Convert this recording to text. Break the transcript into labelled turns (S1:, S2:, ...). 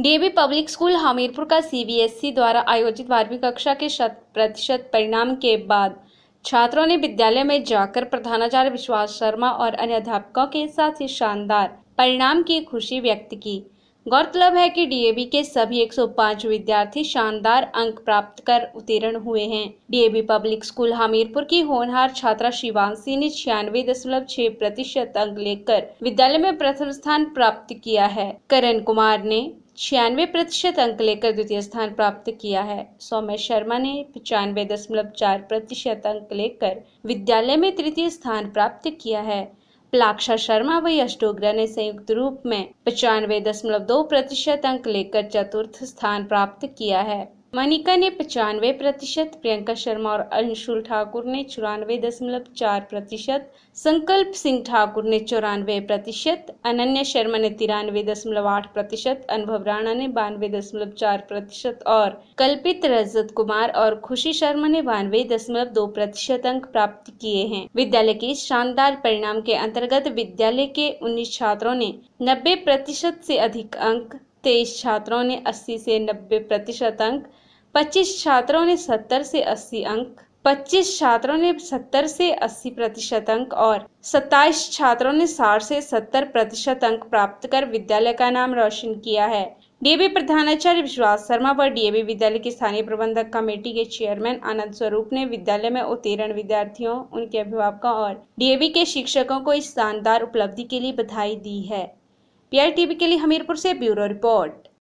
S1: DAV public school Hamirpur का CBSE e द्वारा आयोजित बारहवीं कक्षा के शत प्रतिशत परिणाम के बाद छात्रों ने विद्यालय में जाकर प्रधानाचार्य विश्वास शर्मा और अन्य अध्यापकों के साथ ही शानदार परिणाम की खुशी व्यक्त की गौरतलब है कि डीएवी के सभी 105 विद्यार्थी शानदार अंक प्राप्त कर उत्तीर्ण हुए हैं डीएवी पब्लिक स्कूल हमीरपुर की होनहार छात्रा शिवांशी ने छियानवे दशमलव छह प्रतिशत अंक लेकर विद्यालय में प्रथम स्थान प्राप्त किया है करण कुमार ने छियानवे प्रतिशत अंक लेकर द्वितीय स्थान प्राप्त किया है सौम्य शर्मा ने पचानवे दशमलव चार प्रतिशत अंक लेकर विद्यालय में तृतीय स्थान प्राप्त किया है प्लाक्षा शर्मा व अष्टोग्रह ने संयुक्त रूप में पचानवे दशमलव दो प्रतिशत अंक लेकर चतुर्थ स्थान प्राप्त किया है मनिका ने पचानवे प्रतिशत प्रियंका शर्मा और अंशुल ठाकुर ने चौरानवे दशमलव चार प्रतिशत संकल्प सिंह ठाकुर ने चौरानवे प्रतिशत अनन्या शर्मा ने तिरानवे दशमलव आठ प्रतिशत अनुभव राणा ने बानवे दशमलव चार प्रतिशत और कल्पित रजत कुमार और खुशी शर्मा ने बानवे दशमलव दो प्रतिशत अंक प्राप्त किए हैं विद्यालय के शानदार परिणाम के अंतर्गत विद्यालय के उन्नीस छात्रों ने नब्बे प्रतिशत से अधिक अंक तेईस छात्रों ने 80 से 90 प्रतिशत अंक पच्चीस छात्रों ने सत्तर से अस्सी अंक पच्चीस छात्रों ने सत्तर से अस्सी प्रतिशत अंक और सत्ताईस छात्रों ने साठ से सत्तर प्रतिशत अंक प्राप्त कर विद्यालय का नाम रोशन किया है डीएबी प्रधानाचार्य विश्वास शर्मा व डीएबी विद्यालय की स्थानीय प्रबंधक कमेटी के चेयरमैन आनंद स्वरूप ने विद्यालय में उत्तीर्ण विद्यार्थियों उनके अभिभावकों और डीएबी के शिक्षकों को इस शानदार उपलब्धि के लिए बधाई दी है पीआईटीवी के लिए हमीरपुर से ब्यूरो रिपोर्ट